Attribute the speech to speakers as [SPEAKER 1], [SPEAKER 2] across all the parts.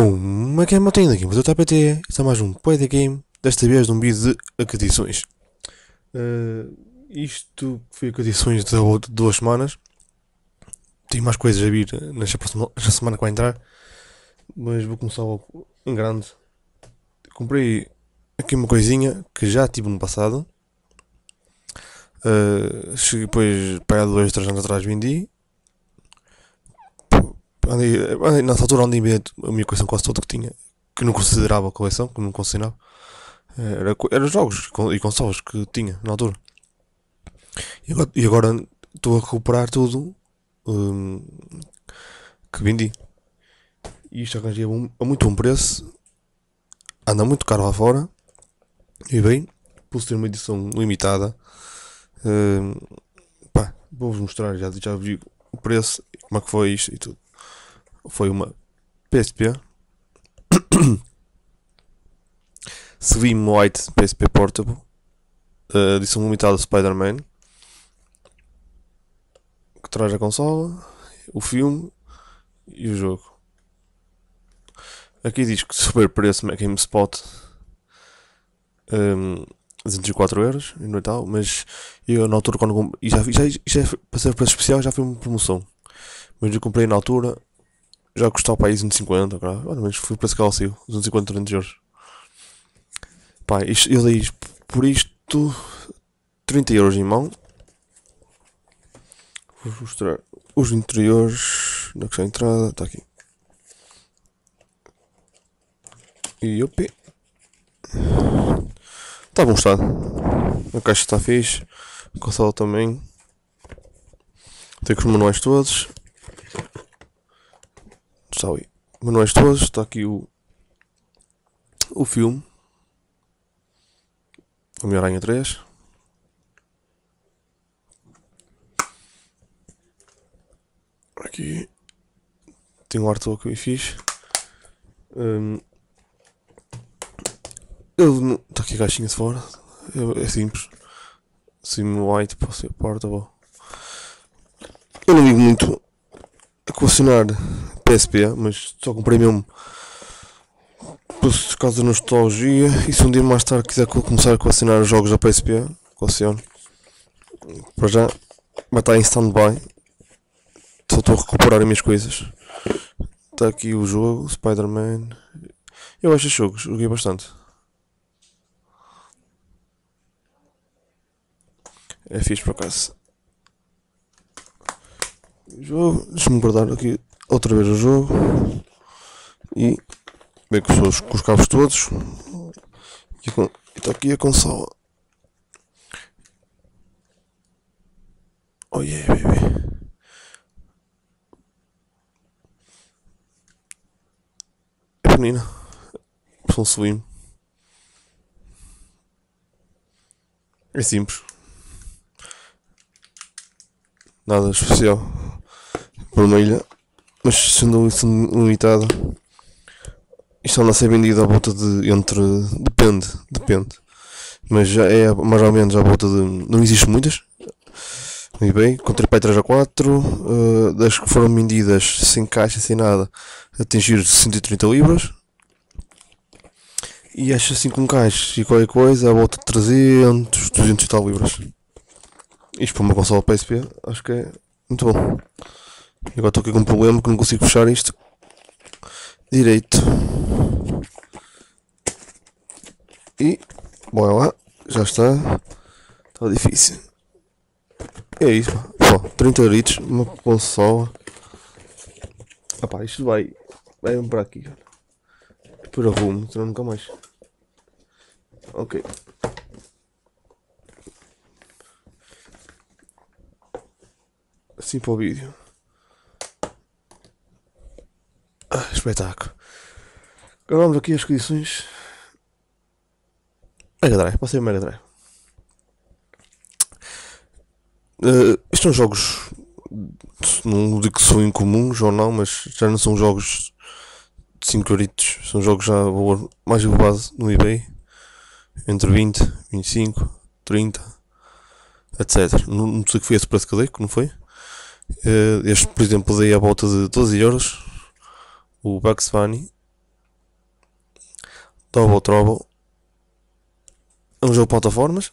[SPEAKER 1] Como é que é, meu Ainda aqui, mas eu estou a PT, está mais um Play the Game, desta vez um vídeo de aquisições. Uh, isto foi aquisições de, de duas semanas. Tem mais coisas a vir nesta próxima nesta semana que vai entrar, mas vou começar logo em grande. Comprei aqui uma coisinha que já tive no passado. Uh, cheguei depois, para dois, três anos atrás, vendi andei, andei, nessa altura andei a minha coleção quase toda que tinha, que não considerava coleção, que não considerava. Eh, era, era jogos e consoles que tinha na altura. E agora, estou a recuperar tudo hum, que vendi. E isto arranjei a muito bom preço. Anda muito caro lá fora. E bem, por ter uma edição limitada. Hum, Vou-vos mostrar, já, já vi o preço, como é que foi isto e tudo foi uma PSP. Slim White PSP Portable. Uh, edição limitada Spider-Man. Que traz a consola, o filme e o jogo. Aqui diz que super preço GameSpot um, ehm, 204 euros e no é tal, mas eu na altura quando comprei, já, já, já, para ser preço especial já foi uma promoção. Mas eu comprei na altura já custava para aí 150, claro. Olha, mas foi o preço que ela saiu, 250, 300 euros. Pá, isto, ele diz, por isto, 30 euros em mão. Vou mostrar os interiores, Onde é que está a entrada, está aqui. E opi. Está bom estado. A caixa está fixe. A consola também. Tem com os manuais todos. Saui. Manuais Todos, está aqui o, o filme. Homem-Aranha 3. Aqui tem um artwork bem fixe. Um, ele está aqui a caixinha de fora. É, é simples. Sim white para ser portable. Eu não ligo muito a colecionar PSP, mas só comprei mesmo por causa da nostalgia. E se um dia mais tarde quiser começar a colecionar jogos da PSP, coleciono. Para já, vai estar em stand-by. Só estou a recuperar as minhas coisas. Está aqui o jogo, Spider-Man. Eu acho os jogos, joguei bastante. É fixe por acaso. Jogo, deixa-me guardar aqui outra vez o jogo e bem com os, com os cabos todos e está aqui a consola oh yeah baby é pequenina são slim é simples nada especial vermelha mas sendo isso limitado, isto anda a ser vendido à volta de entre. Depende, depende. Mas já é mais ou menos à volta de. Não existem muitas. No eBay, comprei 3 a 4. Uh, eh, das que foram vendidas sem caixa, sem nada, atingir 130 libras. E acho assim com caixa e qualquer coisa à volta de 300, 200 e tal libras. Isto para uma consola PSP, acho que é muito bom. Agora estou aqui com um problema que não consigo fechar isto direito. E bora lá, já está. Está difícil. E é isso, pá. 30 litros, uma consola. Ah isto vai. Vai para aqui, olha. Por arrumo, senão nunca mais. Ok. Assim para o vídeo. espetáculo. Gravamos aqui as condições. Mega Drive, passei o Mega Drive. Uh, eh, estes são jogos. Não digo que são incomuns ou não, mas já não são jogos de 5 euritos. São jogos já valor mais elevado no eBay. Entre 20, 25, 30, etc. Não, não sei que foi esse preço que eu dei, que não foi. Uh, este, por exemplo, dei à volta de 12 euros o Bugs Bunny, Double Trouble. É um jogo de plataformas.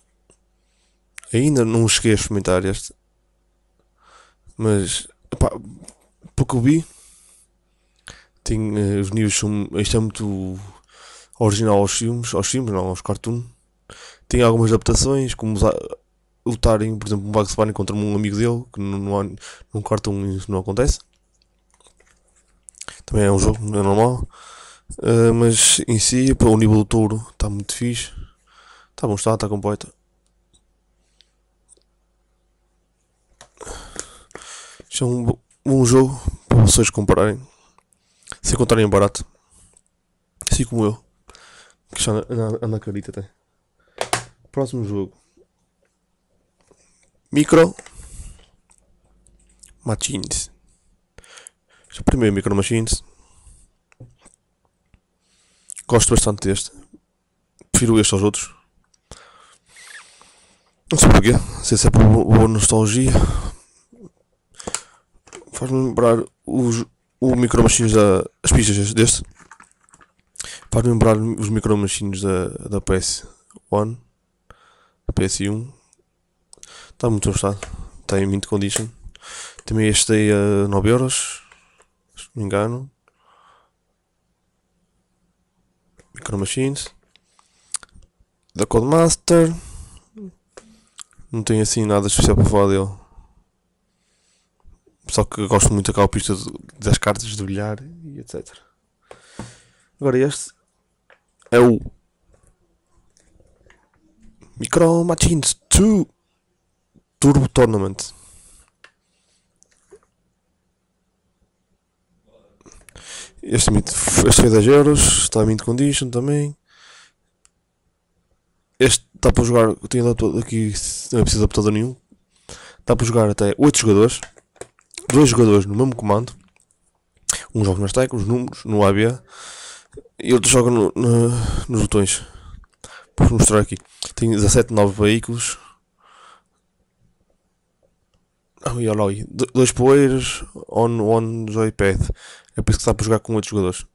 [SPEAKER 1] Ainda não cheguei a experimentar este. Mas, pá, porque eu vi, tem, uh, os níveis isto é muito original aos filmes, aos filmes não, aos cartoons. Tem algumas adaptações, como lutarem, por exemplo, um Bugs Bunny contra um amigo dele, que num, num cartoon isso não acontece. Também é um jogo, é normal. Uh, mas em si, para o nível do touro, está muito fixe. Está bom, está, está completo. Isto é um bom jogo para vocês compararem Se encontrarem barato. Assim como eu. Que está na, na, na carita até. Próximo jogo. Micro. Machines. É primeiro o Micro Machines. Gosto bastante deste. Prefiro este aos outros. Não sei porquê. Não sei se é por boa nostalgia. Faz-me lembrar os, o Micro Machines da. As pistas deste. Faz-me lembrar os Micro Machines da, da PS1. PS1. Está muito gostado. Tem mint condition. Também este aí a 9€ me engano. Micro Machines. Da Codemaster. Não tenho assim nada especial para falar dele. Só que gosto muito daquela pista das cartas de bilhar e etc. Agora este é o Micro Machines 2 Turbo Tournament. Este, mito, este foi 10 euros, está em mint condition também. Este está para jogar, eu tenho aqui, não é preciso adaptador nenhum. Está para jogar até 8 jogadores, 2 jogadores no mesmo comando. Um joga nas teclas, números, no ABA e outro joga no, no, nos botões. Vou mostrar aqui. Tenho 17 novos veículos, ah, o Yoloi, dois poeiros on on joypad. É por isso que está para jogar com outros jogadores.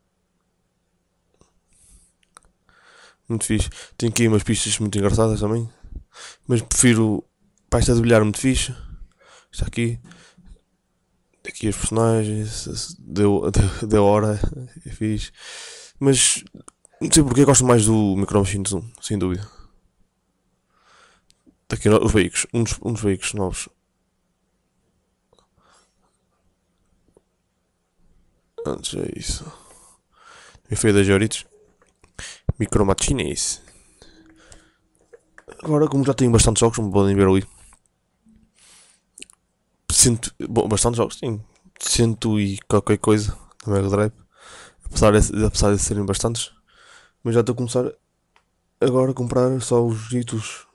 [SPEAKER 1] Muito fixe. tenho aqui umas pistas muito engraçadas também. Mas prefiro para é de bilhar muito fixe. Está aqui. Aqui os personagens. Deu, deu, deu hora. É fixe. Mas não sei porque gosto mais do Micro machine 1, sem dúvida. Tá aqui os veículos, um dos, um dos veículos novos. Antes é isso. Me foi das Joritos. Micromatines. Agora, como já tenho bastantes jogos, como podem ver ali. Cento, bom, bastantes jogos, tenho cento e qualquer coisa na Mega Drive. Apesar de, apesar de serem bastantes. Mas já estou a começar agora a comprar só os títulos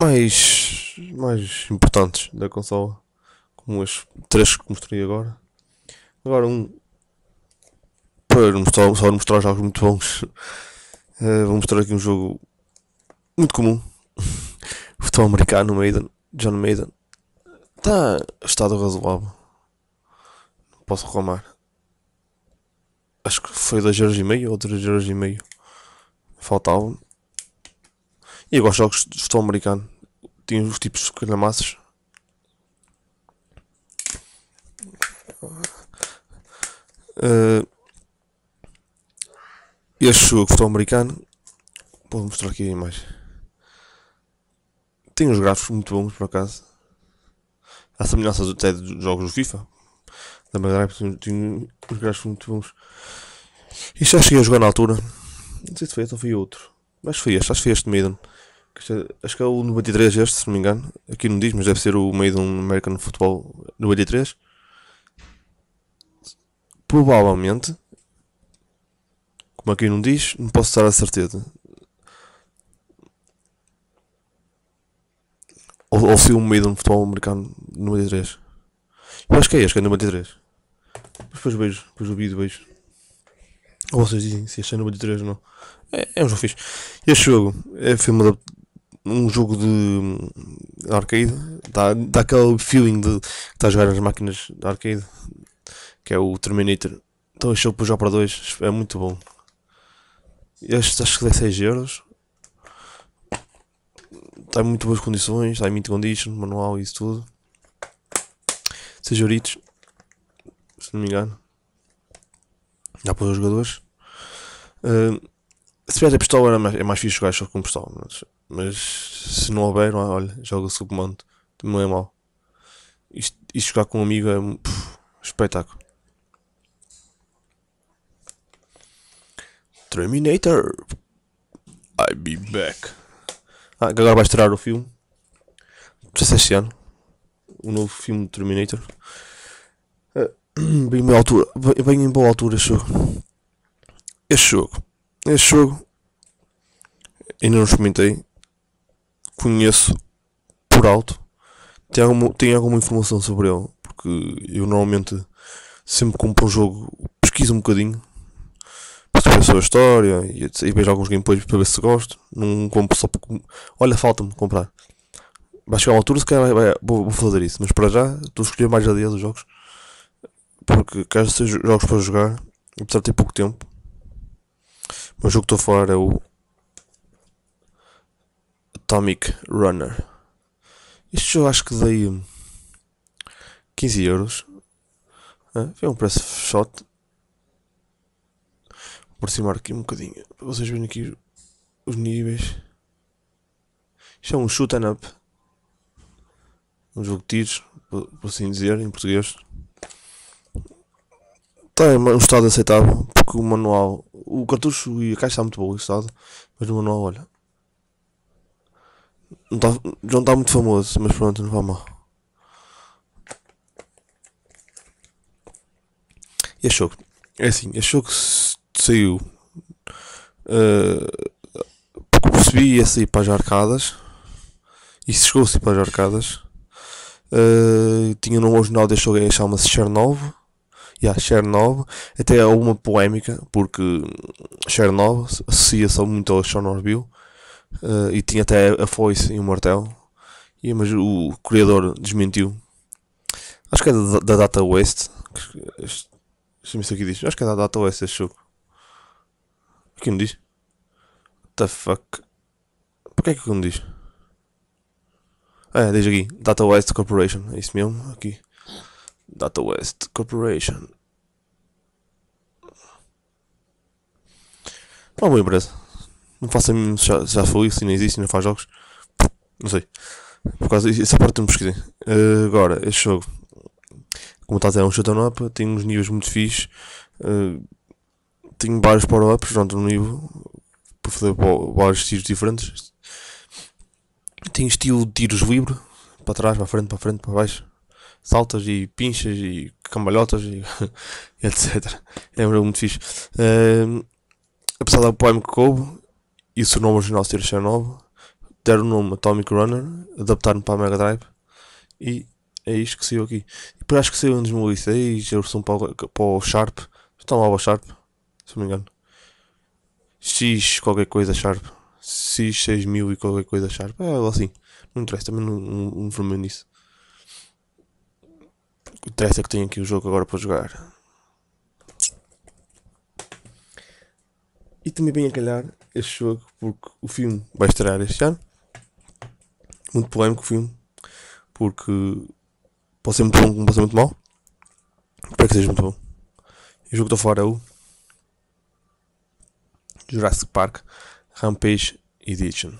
[SPEAKER 1] mais, mais importantes da consola. Como os três que mostrei agora. Agora um. Para mostrar, só mostrar jogos muito bons. Uh, vou mostrar aqui um jogo muito comum. Futebol americano, Maiden, John Maiden. Tá, está estado razoável. Não posso reclamar. Acho que foi meio ou 3 Faltavam. E meio eu gosto de jogos de futebol americano. Tinha os tipos de calhamaços. Uh, este jogo de futebol americano, vou mostrar aqui a imagem. Tem uns gráficos muito bons, por acaso. Há semelhanças até dos jogos do FIFA. Da Madeira tinha uns gráficos muito bons. E já cheguei a jogar na altura. Não sei se foi este ou foi outro. Mas foi este, acho que foi este Maiden. É, acho que é o 93 este, se não me engano. Aqui não diz, mas deve ser o Maiden American Football 93 provavelmente, como aqui é não diz, não posso estar a certeza. Ou, ou se o meio no futebol americano no 93. Eu acho que é este, que é no 93. Depois vejo, depois o vídeo vejo. Ou vocês dizem se este é no 93 ou não. É, é, um jogo fixe. Este jogo é filme um jogo de arcade. Dá, dá aquele feeling de que a jogar nas máquinas de arcade que é o Terminator. Então achei para já para 2, é muito bom. Este acho que dei 6 euros. Está em muito boas condições, está em mint condition, manual e isso tudo. 6 euritos, se não me engano. Dá para os jogadores. Uh, se tiver a pistola é mais, é mais fixe jogar só com pistola, mas, mas se não houver, olha, joga-se o comando, não é mal. Isto, isto jogar com um amigo é um espetáculo. Terminator. I'll be back. Ah, que agora vai estrear o filme. Não sei se este ano. O novo filme de Terminator. Uh, bem, boa altura. bem em boa altura este jogo. Este jogo. Este jogo. Ainda não experimentei. Conheço por alto. tem alguma, tem alguma informação sobre ele. Porque eu normalmente sempre compro um jogo. Pesquiso um bocadinho ver a sua história e, e vejo alguns gameplays para ver se gosto. Não compro só porque. Olha, falta-me comprar. Vai chegar uma altura se calhar vai, vou, vou, fazer isso, mas para já estou a escolher mais a dia dos jogos porque quero ser jogos para jogar, apesar de ter pouco tempo. Mas o jogo que estou a falar é o Atomic Runner. Isto eu acho que dei 15 euros. Ah, um preço shot aproximar aqui um bocadinho para vocês verem aqui os níveis. Isto é um shoot and up. Um jogo de tiros, por, assim dizer, em português. Está em um estado aceitável, porque o manual. O cartucho e a caixa está muito bom estado, mas o manual, olha. Não está, não está muito famoso, mas pronto, não vai mal. E achou que. É assim, achou que se saiu. Uh, porque percebi ia sair para as arcadas. E chegou a sair para as arcadas. Uh, tinha no original deixou alguém chama-se Chernov. Yeah, Chernov. Até há uma polémica, porque Chernov associa-se muito ao Chernobyl. Uh, e tinha até a foice e o martelo. E, mas o criador desmentiu. Acho que é da, da Data West. Deixa-me isso aqui Acho que é da Data West este jogo. Aqui não é diz. What the fuck? Porquê é que não diz? Ah, é, diz aqui. Data West Corporation. É isso mesmo? Aqui. Data West Corporation. Uma boa empresa. Não faço a mim já, já foi, se não existe, não faz jogos. Não sei. Por causa disso essa parte não pesquisei. Uh, agora, este jogo. Como está a é um shutdown up, tem uns níveis muito fixos. Uh, eh, tenho vários power-ups durante no nível para fazer vários tiros diferentes. Tenho estilo de tiros livre, para trás, para frente, para frente, para baixo. Saltas e pinchas e cambalhotas e etc. É um jogo muito fixe. Uh, apesar da poema que coube e o seu nome original ser Chernobyl, deram o nome Atomic Runner, adaptaram para a Mega Drive e é isto que saiu aqui. E acho que saiu em 2006, a versão para, para o Sharp, estão lá o Sharp se não me engano. X qualquer coisa Sharp. X 6000 e qualquer coisa Sharp. É algo assim. Não interessa, também não, não, não formei nisso. O interessa é que tenho aqui o jogo agora para jogar. E também bem a calhar este jogo, porque o filme vai estrear este ano. Muito polémico o filme, porque pode ser muito bom, pode ser muito mal Espero que seja muito bom. E o jogo que estou a falar é o Jurassic Park Rampage Edition.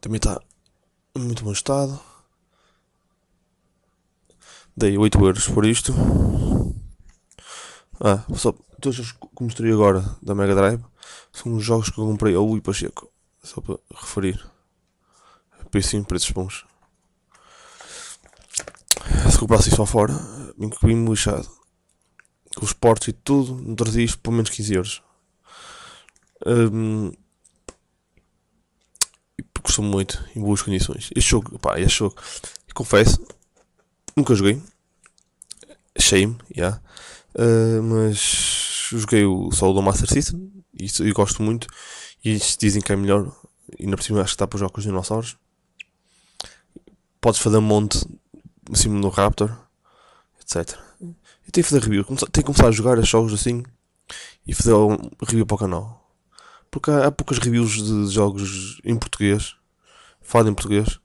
[SPEAKER 1] Também está em muito bom estado. Dei 8 euros por isto. Ah, só todos então os que mostrei agora da Mega Drive são os jogos que eu comprei ao Ui Pacheco. Só para referir. Pensei em preços bons. Se comprasse assim isso lá fora, vim que vim lixado com os portos e tudo, no Tardis, por menos 15 euros. Um, sou muito, em boas condições. Este jogo, pá, este jogo, confesso, nunca joguei. Shame, yeah. Uh, mas joguei o, solo do Master System e, e gosto muito. E eles dizem que é melhor. E na próxima acho que está para jogar com os dinossauros. Podes fazer um monte em cima do Raptor, etc. Eu tenho que fazer review. Tenho que começar a jogar os jogos assim e fazer um review para o canal. Porque há, há poucas reviews de jogos em português, falado em português,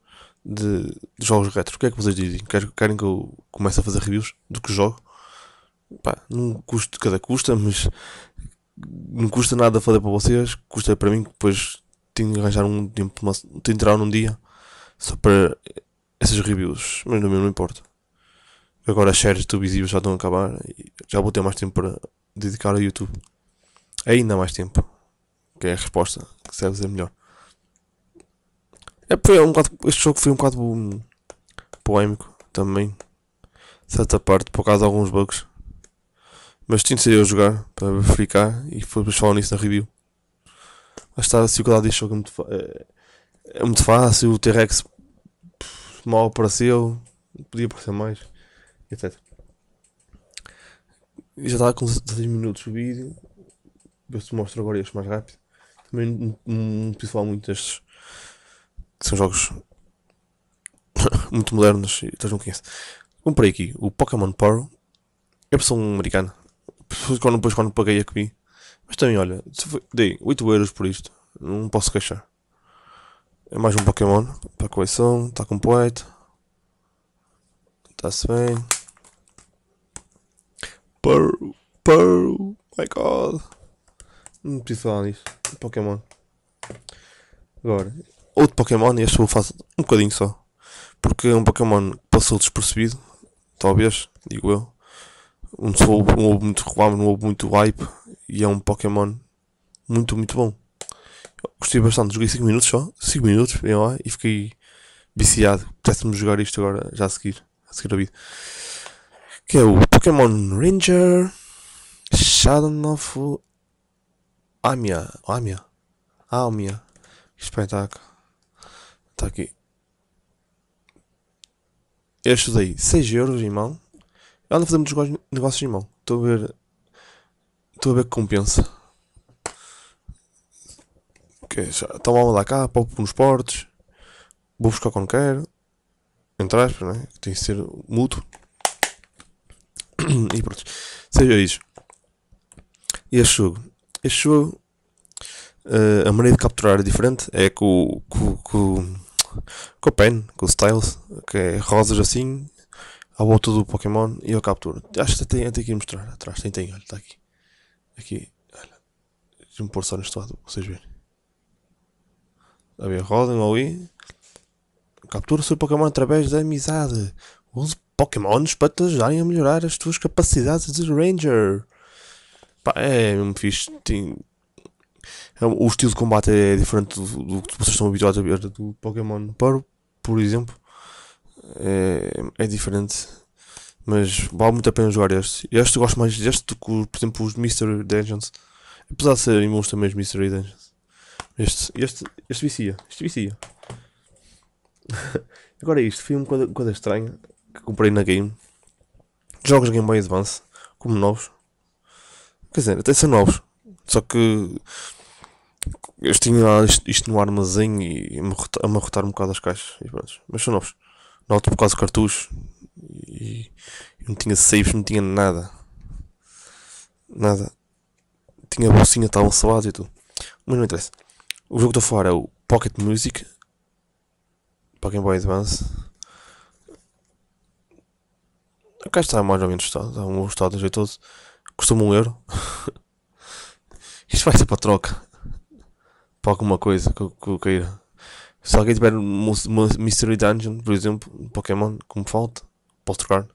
[SPEAKER 1] de, de, jogos retro. O que é que vocês dizem? Querem, querem que eu comece a fazer reviews do que jogo? Pá, não custa, cada custa, mas não custa nada fazer para vocês. Custa para mim que depois tenho de arranjar um tempo, tenho de entrar num dia só para essas reviews. Mas não, me importa agora as séries televisivas já estão a acabar e já vou ter mais tempo para dedicar ao YouTube. Ainda mais tempo. Que é a resposta que serve dizer melhor. É, foi um bocado, este jogo foi um bocado um, polémico também. De certa parte, por causa de alguns bugs. Mas tinha de ser eu jogar para verificar e depois falar nisso na review. Mas está a dificuldade deste jogo é muito, é, é muito fácil. O T-Rex mal apareceu. Podia aparecer mais etc. Eu já estava com 16 minutos o vídeo, eu te mostro agora este mais rápido. Também não, preciso falar muito destes, que são jogos muito modernos e todos não conhecem. Comprei aqui o Pokémon Power. é pessoa versão americana. Quando, depois quando paguei a é que vi. Mas também, olha, dei 8 euros por isto, não posso queixar. É mais um Pokémon para a coleção, está completo. Está-se bem. Pearl, Pearl, my god. Não preciso falar nisso. Pokémon. Agora, outro Pokémon, e este vou fazer um bocadinho só. Porque é um Pokémon que passou despercebido. Talvez, digo eu. Não, sou, não houve muito reclamo, não houve muito hype. E é um Pokémon muito, muito bom. Gostei bastante, joguei 5 minutos só. 5 minutos, bem lá, e fiquei viciado. Pudéssemos jogar isto agora, já a seguir. A seguir a vida que é o Pokémon Ranger Shadow of Amia. Amia. Amia. Que espetáculo. Está aqui. Este daí, 6 euros, irmão. Eu ando a fazer muitos negócios, irmão. Estou a ver. Estou a ver que compensa. Okay, então vamos lá cá, pouco nos portos. Vou buscar quando quero. Entre aspas, né? Que tem que ser mútuo. e pronto. Seja isso. Este jogo. Este jogo. Uh, a maneira de capturar é diferente. É com, com, com, com o pen, com o styles, que é rosas assim, à volta do Pokémon e eu capturo. Acho que tem, tem que mostrar atrás. Tem, tem, olha, está aqui. Aqui, olha. Deixa-me pôr só neste lado, vocês verem. Está a ver, rodem ali. Captura o seu Pokémon através da amizade. Use Pokémons para te ajudarem a melhorar as tuas capacidades de Ranger. Pá, é um fixe. Tem... É o estilo de combate é diferente do, do que vocês estão habituados a ver do Pokémon Paro, por exemplo. É, é diferente. Mas vale muito a pena jogar este. Este gosto mais deste do que, por exemplo, os Mystery Dungeons. Apesar de serem bons também os Mystery Dungeons. Este, este, este vicia. Este vicia. Agora é isto, foi um quadro um bocado estranho que comprei na Game, jogos Game Boy Advance, como novos. Quer dizer, até são novos. Só que eu tinha isto, no armazém e amarrotar um bocado as caixas. Mas são novos. Na altura por causa de cartuchos E não tinha saves, não tinha nada. Nada. Tinha a bolsinha, estavam salado e tudo. Mas não interessa. O jogo que estou a falar é o Pocket Music. Para Game Boy Advance. Cá está é mais ou menos, está, está um estado jeitoso. Custou-me um euro. Isto vai ser para troca. Para alguma coisa que, eu queira. Se alguém tiver Mystery Dungeon, por exemplo, um Pokémon, como falta, posso trocar.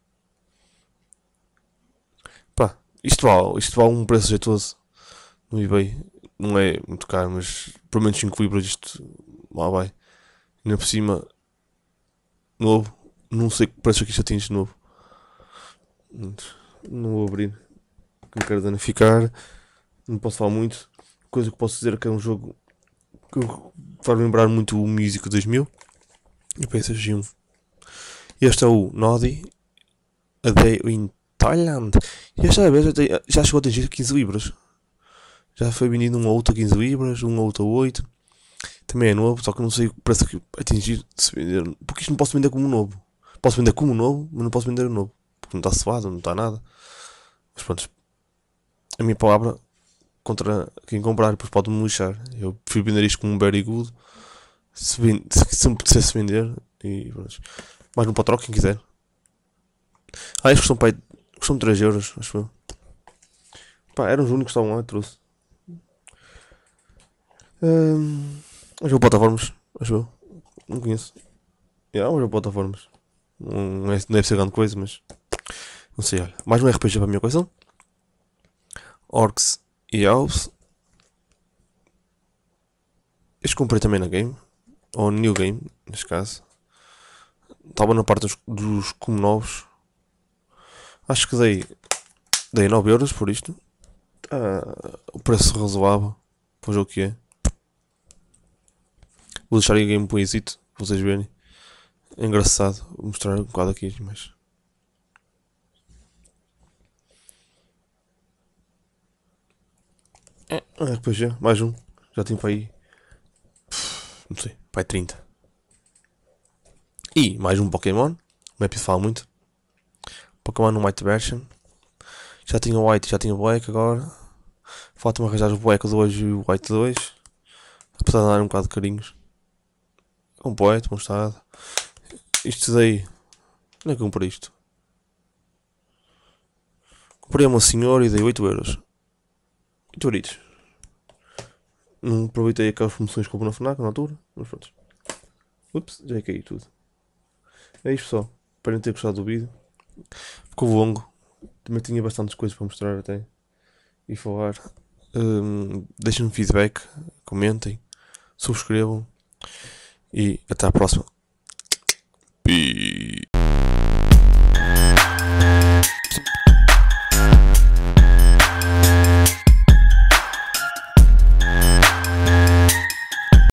[SPEAKER 1] Pá, isto vale, isto vale um preço jeitoso no eBay. Não é muito caro, mas pelo menos 5 libras isto lá vai. Ainda por cima, novo, não sei que preço é que isto atinge de novo não vou abrir, que quero danificar, não posso falar muito. Coisa que posso dizer é que é um jogo que faz lembrar muito o Music 2000 e PSG1. Este é o Nodi A Day in Thailand. E esta vez já chegou a atingir 15 libras. Já foi vendido um outra outro a 15 libras, um outra outro a 8. Também é novo, só que não sei o preço que atingir se vender. Porque isto não posso vender como novo. Posso vender como novo, mas não posso vender novo porque não está suado, não está nada. Mas pronto, a minha palavra contra quem comprar, depois pode-me lixar. Eu prefiro vender isto como um very good. Se, vende, se, se me pudesse vender, e pronto. Mais um para troca, quem quiser. Ah, estes custam, pai, custam 3 euros, acho eu. Pá, eram os únicos que estavam lá, eu trouxe. Um, mas eu plataformas, acho eu. Não conheço. Yeah, mas eu é plataformas. Não, é, não deve ser grande coisa, mas não sei, olha. Mais um RPG para a minha coisa. Orcs e Elves. Este comprei também na game. Ou New Game, neste caso. Estava na parte dos, dos como novos. Acho que dei, dei 9 euros por isto. Ah, o preço razoável. Para o jogo que é. Vou deixar aí o gameplayzito. Para vocês verem. É engraçado. Vou mostrar um bocado aqui, mas... É. Ah, é, pois é, mais um. Já tem para aí. Não sei, para aí 30. E mais um Pokémon. O Map fala muito. Pokémon White Version. Já tinha o White, já tinha o Black agora. Falta-me arranjar o Black 2 e o White 2. Apesar de dar um bocado de carinhos. Um poeta, um estado. Isto daí. Onde é que comprei isto? Comprei a uma senhora e dei 8 euros. Doritos. Não aproveitei aquelas promoções que houve na FNAC na altura, mas pronto. Ups, já caiu é tudo. É isto pessoal. Espero ter gostado do vídeo. Ficou longo. Também tinha bastantes coisas para mostrar até. E falar. Um, Deixem-me feedback. Comentem. Subscrevam. E até à próxima.